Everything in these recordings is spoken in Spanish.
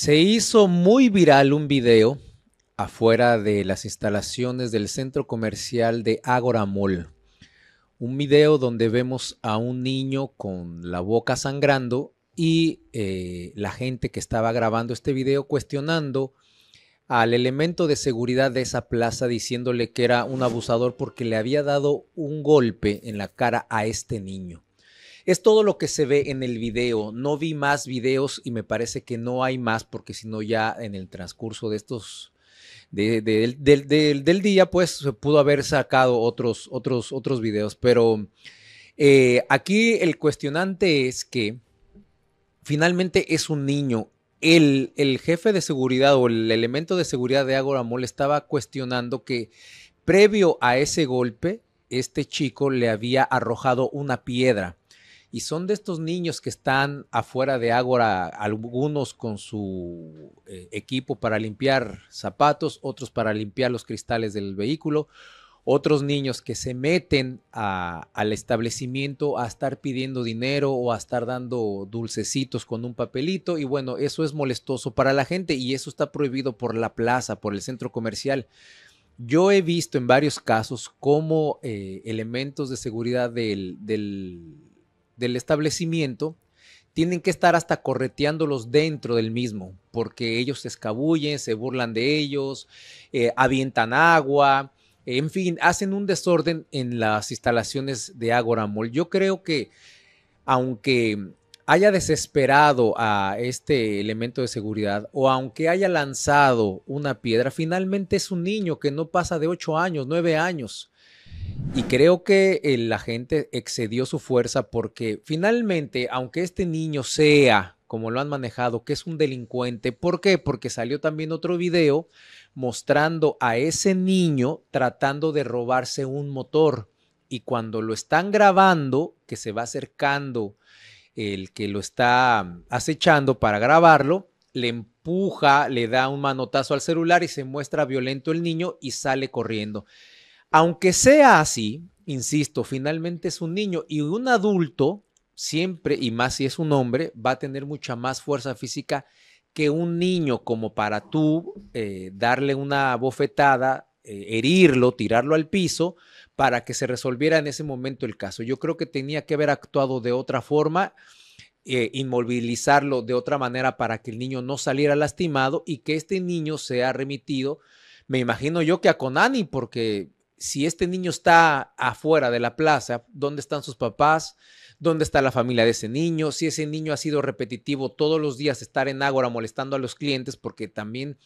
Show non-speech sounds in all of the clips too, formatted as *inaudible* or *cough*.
Se hizo muy viral un video afuera de las instalaciones del centro comercial de Agora Mall. Un video donde vemos a un niño con la boca sangrando y eh, la gente que estaba grabando este video cuestionando al elemento de seguridad de esa plaza diciéndole que era un abusador porque le había dado un golpe en la cara a este niño. Es todo lo que se ve en el video. No vi más videos y me parece que no hay más porque si no ya en el transcurso de estos... del día, pues se pudo haber sacado otros, otros, otros videos, pero eh, aquí el cuestionante es que finalmente es un niño el, el, jefe de seguridad o el elemento de seguridad de Agora Mall estaba cuestionando que previo a ese golpe, este chico le había arrojado una piedra y son de estos niños que están afuera de Ágora, algunos con su eh, equipo para limpiar zapatos, otros para limpiar los cristales del vehículo, otros niños que se meten al establecimiento a estar pidiendo dinero o a estar dando dulcecitos con un papelito y bueno, eso es molestoso para la gente y eso está prohibido por la plaza, por el centro comercial. Yo he visto en varios casos cómo eh, elementos de seguridad del del establecimiento, tienen que estar hasta correteándolos dentro del mismo, porque ellos se escabullen, se burlan de ellos, eh, avientan agua, en fin, hacen un desorden en las instalaciones de Agoramol. Yo creo que, aunque haya desesperado a este elemento de seguridad o aunque haya lanzado una piedra, finalmente es un niño que no pasa de 8 años, 9 años. Y creo que eh, la gente excedió su fuerza porque finalmente, aunque este niño sea, como lo han manejado, que es un delincuente, ¿por qué? Porque salió también otro video mostrando a ese niño tratando de robarse un motor. Y cuando lo están grabando, que se va acercando el que lo está acechando para grabarlo, le empuja, le da un manotazo al celular y se muestra violento el niño y sale corriendo. Aunque sea así, insisto, finalmente es un niño y un adulto siempre, y más si es un hombre, va a tener mucha más fuerza física que un niño como para tú eh, darle una bofetada, eh, herirlo, tirarlo al piso, para que se resolviera en ese momento el caso. Yo creo que tenía que haber actuado de otra forma. Eh, inmovilizarlo de otra manera para que el niño no saliera lastimado y que este niño sea remitido, me imagino yo que a Conani, porque si este niño está afuera de la plaza, ¿dónde están sus papás? ¿Dónde está la familia de ese niño? Si ese niño ha sido repetitivo todos los días estar en Ágora molestando a los clientes, porque también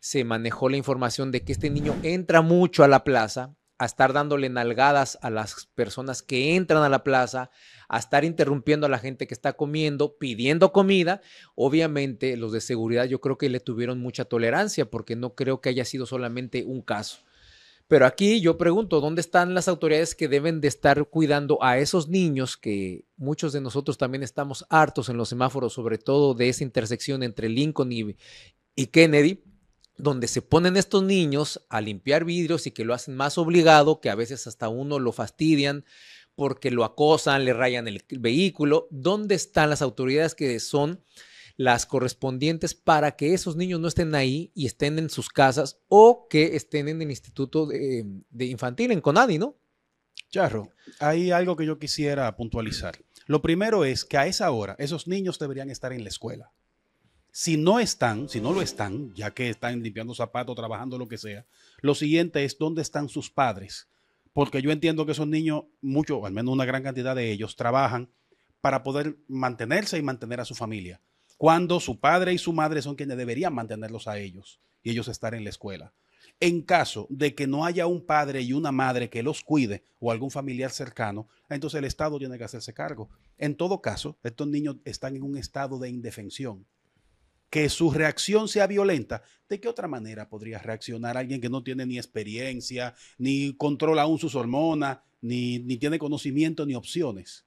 se manejó la información de que este niño entra mucho a la plaza, a estar dándole nalgadas a las personas que entran a la plaza, a estar interrumpiendo a la gente que está comiendo, pidiendo comida. Obviamente los de seguridad yo creo que le tuvieron mucha tolerancia porque no creo que haya sido solamente un caso. Pero aquí yo pregunto, ¿dónde están las autoridades que deben de estar cuidando a esos niños que muchos de nosotros también estamos hartos en los semáforos, sobre todo de esa intersección entre Lincoln y, y Kennedy? donde se ponen estos niños a limpiar vidrios y que lo hacen más obligado, que a veces hasta uno lo fastidian porque lo acosan, le rayan el vehículo. ¿Dónde están las autoridades que son las correspondientes para que esos niños no estén ahí y estén en sus casas o que estén en el instituto de, infantil, en Conadi, ¿no? Charro, hay algo que yo quisiera puntualizar. Lo primero es que a esa hora esos niños deberían estar en la escuela. Si no están, si no lo están, ya que están limpiando zapatos, trabajando, lo que sea, lo siguiente es dónde están sus padres. Porque yo entiendo que esos niños, muchos, al menos una gran cantidad de ellos, trabajan para poder mantenerse y mantener a su familia cuando su padre y su madre son quienes deberían mantenerlos a ellos y ellos estar en la escuela. En caso de que no haya un padre y una madre que los cuide o algún familiar cercano, entonces el Estado tiene que hacerse cargo. En todo caso, estos niños están en un estado de indefensión. Que su reacción sea violenta, ¿de qué otra manera podría reaccionar alguien que no tiene ni experiencia, ni controla aún sus hormonas, ni, ni tiene conocimiento, ni opciones?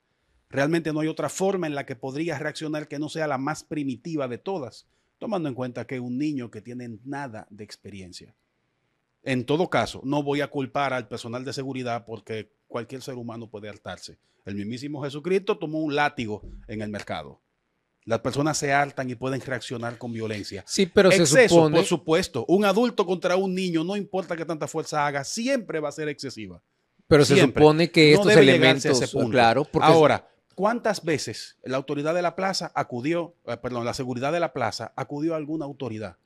Realmente no hay otra forma en la que podrías reaccionar que no sea la más primitiva de todas, tomando en cuenta que un niño que tiene nada de experiencia. En todo caso, no voy a culpar al personal de seguridad porque cualquier ser humano puede hartarse. El mismísimo Jesucristo tomó un látigo en el mercado. Las personas se hartan y pueden reaccionar con violencia. Sí, pero se supone... Por supuesto, un adulto contra un niño, no importa que tanta fuerza haga, siempre va a ser excesiva. Pero se supone que estos elementos, claro, porque ahora ¿Cuántas veces la autoridad de la plaza acudió, eh, perdón, la seguridad de la plaza acudió a alguna autoridad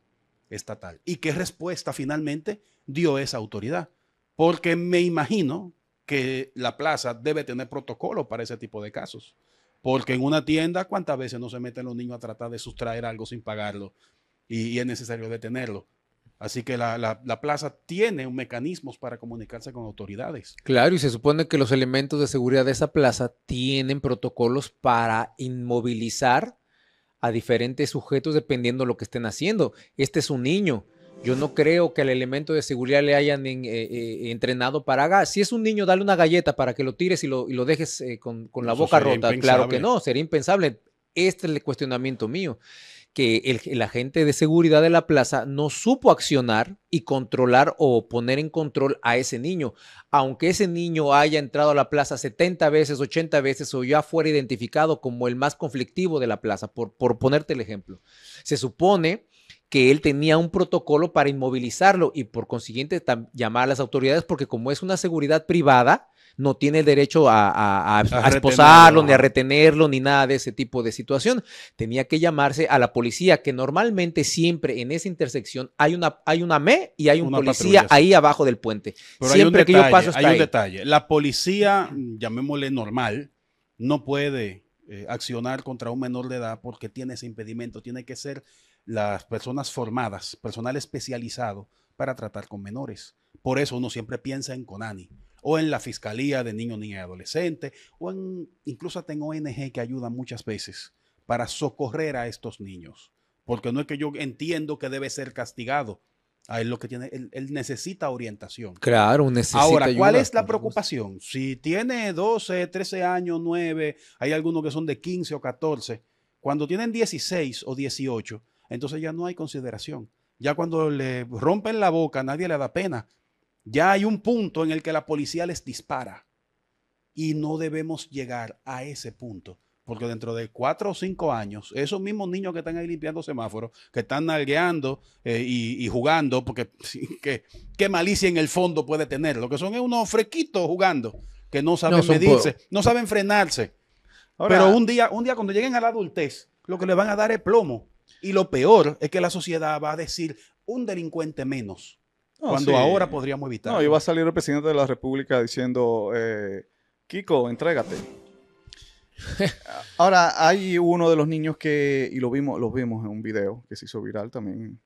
estatal? ¿Y qué respuesta finalmente dio esa autoridad? Porque me imagino que la plaza debe tener protocolo para ese tipo de casos. Porque en una tienda, ¿cuántas veces no se meten los niños a tratar de sustraer algo sin pagarlo? y es necesario detenerlo. Así que la, plaza tiene mecanismos para comunicarse con autoridades. Claro, y se supone que los elementos de seguridad de esa plaza tienen protocolos para inmovilizar a diferentes sujetos dependiendo de lo que estén haciendo. Este es un niño. Yo no creo que al elemento de seguridad le hayan eh, eh, eh, entrenado para Si es un niño, dale una galleta para que lo tires y lo, dejes con, la boca rota. Claro que no, sería impensable. Este es el cuestionamiento mío que el, agente de seguridad de la plaza no supo accionar y controlar o poner en control a ese niño. Aunque ese niño haya entrado a la plaza 70 veces, 80 veces o ya fuera identificado como el más conflictivo de la plaza, por, por ponerte el ejemplo. Se supone que él tenía un protocolo para inmovilizarlo y por consiguiente llamar a las autoridades porque como es una seguridad privada, no tiene derecho a, a, esposarlo, ni a retenerlo, ni nada de ese tipo de situación. Tenía que llamarse a la policía, que normalmente siempre en esa intersección hay una, hay una ME y hay un policía ahí abajo del puente. siempre que yo paso Hay un detalle. La policía, llamémosle normal, no puede eh, accionar contra un menor de edad porque tiene ese impedimento. Tiene que ser las personas formadas, personal especializado para tratar con menores. Por eso uno siempre piensa en Conani o en la Fiscalía de Niños, Niñas y Adolescentes, o incluso tengo ONG que ayudan muchas veces para socorrer a estos niños. Porque no es que yo entiendo que debe ser castigado. A ah, él lo que tiene, él, necesita orientación. Claro, necesita Ahora, ¿cuál es la preocupación? Si tiene 12, 13 años, 9, hay algunos que son de 15 o 14, cuando tienen 16 o 18, entonces ya no hay consideración. Ya cuando le rompen la boca, nadie le da pena, ya hay un punto en el que la policía les dispara y no debemos llegar a ese punto. Porque dentro de cuatro o cinco años, esos mismos niños que están ahí limpiando semáforos, que están nalgueando eh, y, jugando, porque *laughs* qué malicia en el fondo puede tener. Lo que son es unos frequitos jugando, que no saben medirse, no saben frenarse. Pero un día, un día cuando lleguen a la adultez, lo que le van a dar es plomo. Y lo peor es que la sociedad va a decir un delincuente menos cuando ahora podríamos evitar. No, iba a salir el presidente de la República diciendo, eh, Kiko, entrégate. *laughs* ahora, hay uno de los niños que, y lo vimos, lo vimos en un video que se hizo viral también,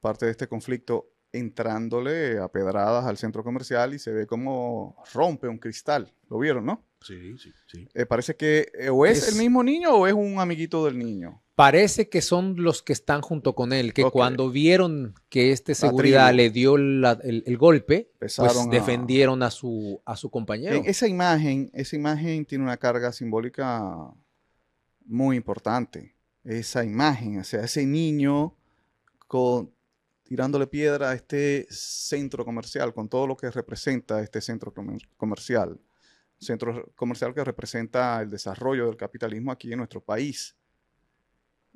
parte de este conflicto, entrándole a pedradas al centro comercial y se ve como rompe un cristal. ¿Lo vieron, no? Sí, sí, sí. Eh, parece que eh, o es, el mismo niño o es un amiguito del niño. Parece que son los que están junto con él, que cuando vieron que este seguridad le dio el, golpe, pues defendieron a... su, a su compañero. E-, esa imagen, esa imagen tiene una carga simbólica muy importante. Esa imagen, o sea, ese niño con, tirándole piedra a este centro comercial, con todo lo que representa este centro comercial. Centro comercial que representa el desarrollo del capitalismo aquí en nuestro país.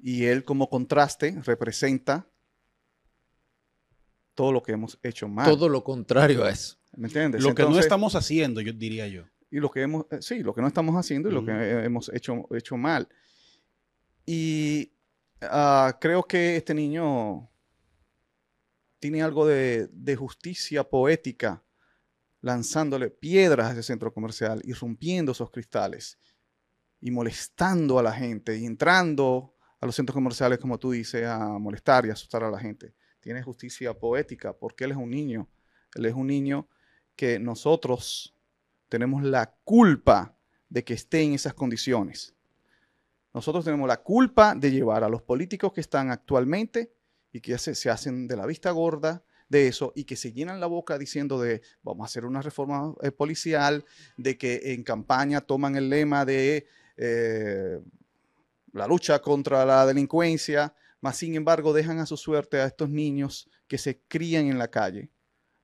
Y él como contraste representa todo lo que hemos hecho mal. Todo lo contrario a eso. ¿Me entiendes? Lo que no estamos haciendo, yo diría yo. Y lo que hemos, sí, lo que no estamos haciendo y lo que hemos hecho, hecho mal. Y ah, creo que este niño tiene algo de, justicia poética lanzándole piedras a ese centro comercial y rompiendo esos cristales y molestando a la gente y entrando a los centros comerciales, como tú dices, a molestar y asustar a la gente. Tiene justicia poética porque él es un niño. Él es un niño que nosotros tenemos la culpa de que esté en esas condiciones. Nosotros tenemos la culpa de llevar a los políticos que están actualmente y que se, hacen de la vista gorda de eso y que se llenan la boca diciendo de vamos a hacer una reforma eh, policial, de que en campaña toman el lema de eh, la lucha contra la delincuencia, mas sin embargo dejan a su suerte a estos niños que se crían en la calle.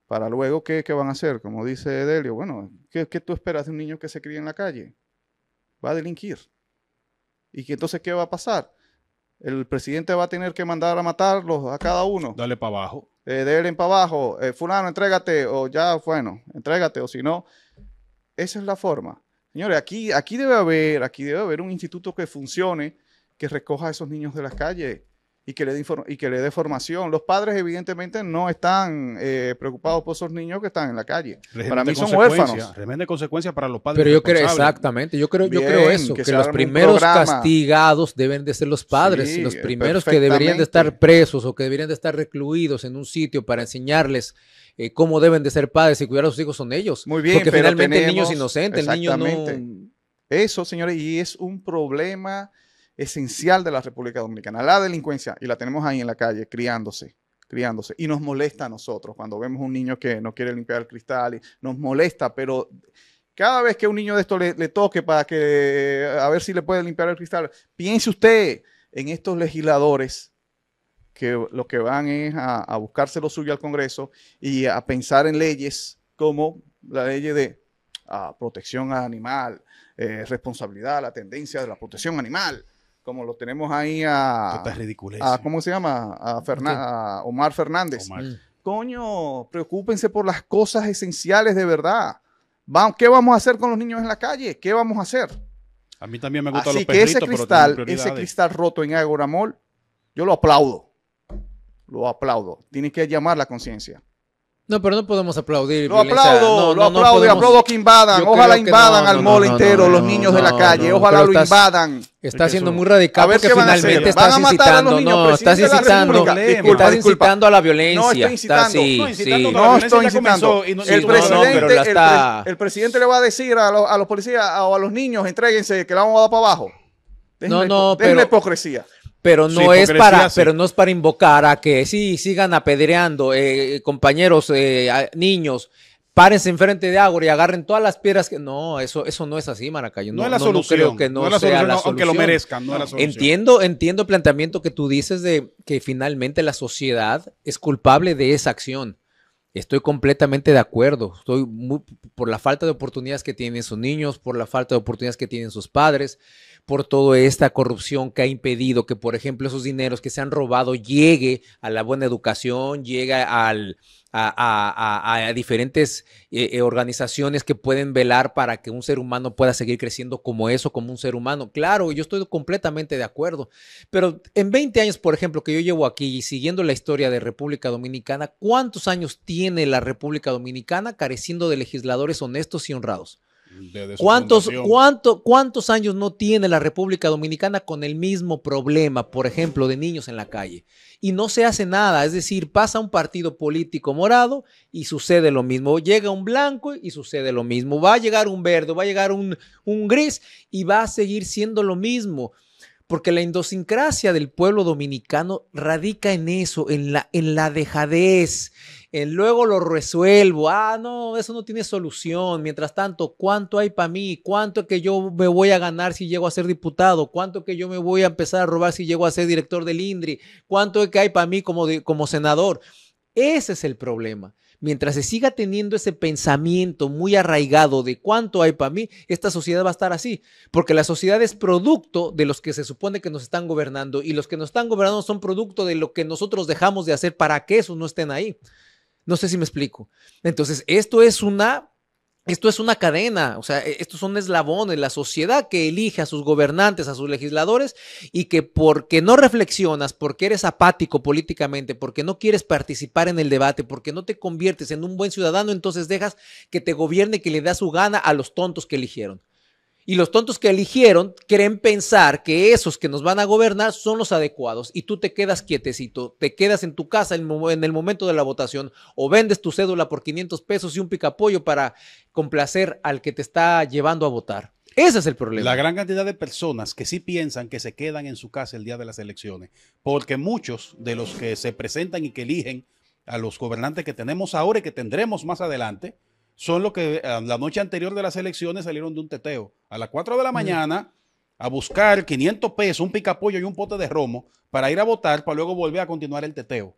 Para luego, ¿qué, van a hacer? Como dice Delio, bueno, ¿qué, ¿qué, tú esperas de un niño que se cría en la calle? Va a delinquir. ¿Y que, entonces qué va a pasar? el presidente va a tener que mandar a matarlos a cada uno. Dale para abajo. Eh, para abajo. Eh, fulano, entrégate, o ya, bueno, entrégate, o si no. Esa es la forma. Señores, aquí, aquí debe haber, aquí debe haber un instituto que funcione, que recoja a esos niños de las calles y que le dé, y que le dé formación. Los padres evidentemente no están eh, preocupados por esos niños que están en la calle. para mí son huérfanos. Tremenda consecuencia para los padres. Pero yo creo, exactamente, yo creo, yo creo eso, que, los primeros castigados deben de ser los padres, los primeros que deberían de estar presos o que deberían de estar recluidos en un sitio para enseñarles eh, cómo deben de ser padres y cuidar a sus hijos son ellos. Muy bien, porque finalmente el niño es inocente, el niño no. Eso, señores, y es un problema esencial de la República Dominicana, la delincuencia, y la tenemos ahí en la calle criándose criándose y nos molesta a nosotros cuando vemos un niño que no quiere limpiar el cristal y nos molesta, pero cada vez que un niño de esto le, toque para que eh, a ver si le puede limpiar el cristal, piense usted en estos legisladores que lo que van es a, buscarse lo suyo al Congreso y a pensar en leyes como la ley de ah, protección animal, eh, responsabilidad, la tendencia de la protección animal, como lo tenemos ahí a, a ¿cómo se llama? A, Omar Fernández. Mm. Coño, preocúpense por las cosas esenciales de verdad. ¿Qué vamos a hacer con los niños en la calle? ¿Qué vamos a hacer? A mí también me gusta los perritos, que ese cristal, ese cristal roto en Agoramol, yo lo aplaudo. Lo aplaudo. Tiene que llamar la conciencia. No, pero no podemos aplaudir. No aplaudo, no, lo aplaudo, y aplaudo que invadan. Ojalá invadan al mole entero, los niños de la calle. Ojalá lo invadan. Está siendo muy radical a ver porque finalmente estás incitando. No, estás incitando. Estás incitando a la violencia. No, estoy incitando. no, estoy incitando. El presidente le va a decir a los, policías o a los niños, entréguense, que la vamos a dar para abajo. no, no, Es una hipocresía pero no es para pero no es para invocar a que sí sigan apedreando eh, eh, compañeros eh, niños párense enfrente de agua y agarren todas las piedras que no eso eso no es así Maracayo no, es la solución que no, sea la solución. aunque lo merezcan entiendo entiendo el planteamiento que tú dices de que finalmente la sociedad es culpable de esa acción Estoy completamente de acuerdo. Estoy por la falta de oportunidades que tienen sus niños, por la falta de oportunidades que tienen sus padres, por toda esta corrupción que ha impedido que, por ejemplo, esos dineros que se han robado llegue a la buena educación, llegue al, a, diferentes eh, eh, organizaciones que pueden velar para que un ser humano pueda seguir creciendo como eso, como un ser humano. Claro, yo estoy completamente de acuerdo, pero en 20 años, por ejemplo, que yo llevo aquí y siguiendo la historia de República Dominicana, ¿cuántos años tiene la República Dominicana careciendo de legisladores honestos y honrados? ¿Cuántos, años no tiene la República Dominicana con el mismo problema, por ejemplo, de niños en la calle? Y no se hace nada, es decir, pasa un partido político morado y sucede lo mismo. Llega un blanco y sucede lo mismo. Va a llegar un verde, va a llegar un, un gris y va a seguir siendo lo mismo. Porque la idiosincrasia del pueblo dominicano radica en eso, en la, en la dejadez, en luego lo resuelvo. Ah, no, eso no tiene solución. Mientras tanto, ¿cuánto hay para mí? ¿Cuánto es que yo me voy a ganar si llego a ser diputado? ¿Cuánto es que yo me voy a empezar a robar si llego a ser director del INDRI? ¿Cuánto es que hay para mí como, como senador? Ese es el problema. Mientras se siga teniendo ese pensamiento muy arraigado de cuánto hay para mí, esta sociedad va a estar así, porque la sociedad es producto de los que se supone que nos están gobernando y los que nos están gobernando son producto de lo que nosotros dejamos de hacer para que esos no estén ahí. No sé si me explico. Entonces, esto es una esto es una cadena, o sea, e, estos son eslabones, la sociedad que elige a sus gobernantes, a sus legisladores, y que porque no reflexionas, porque eres apático políticamente, porque no quieres participar en el debate, porque no te conviertes en un buen ciudadano, entonces dejas que te gobierne, que le da su gana a los tontos que eligieron. Y los tontos que eligieron creen pensar que esos que nos van a gobernar son los adecuados y tú te quedas quietecito, te quedas en tu casa en el momento de la votación o vendes tu cédula por 500 pesos y un picapollo para complacer al que te está llevando a votar. Ese es el problema. La gran cantidad de personas que sí piensan que se quedan en su casa el día de las elecciones, porque muchos de los que se presentan y que eligen a los gobernantes que tenemos ahora y que tendremos más adelante, son los que eh, la noche anterior de las elecciones salieron de un teteo. A las 4 de la mañana a buscar 500 pesos, un picapollo y un pote de romo para ir a votar para luego volver a continuar el teteo.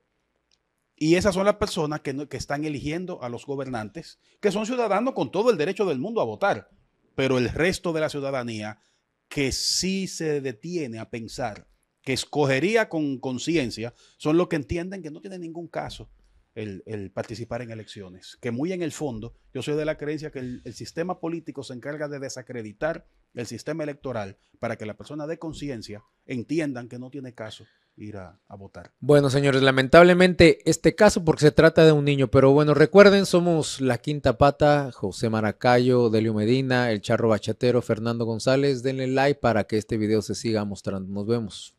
Y esas son las personas que, que están eligiendo a los gobernantes, que son ciudadanos con todo el derecho del mundo a votar, pero el resto de la ciudadanía que sí se detiene a pensar, que escogería con conciencia, son los que entienden que no tiene ningún caso el, participar en elecciones. Que muy en el fondo, yo soy de la creencia que el, sistema político se encarga de desacreditar el sistema electoral para que la persona de conciencia entiendan que no tiene caso ir a, votar. Bueno, señores, lamentablemente este caso porque se trata de un niño, pero bueno, recuerden, somos La Quinta Pata, José Maracayo, Delio Medina, El Charro Bachatero, Fernando González. Denle like para que este video se siga mostrando. Nos vemos.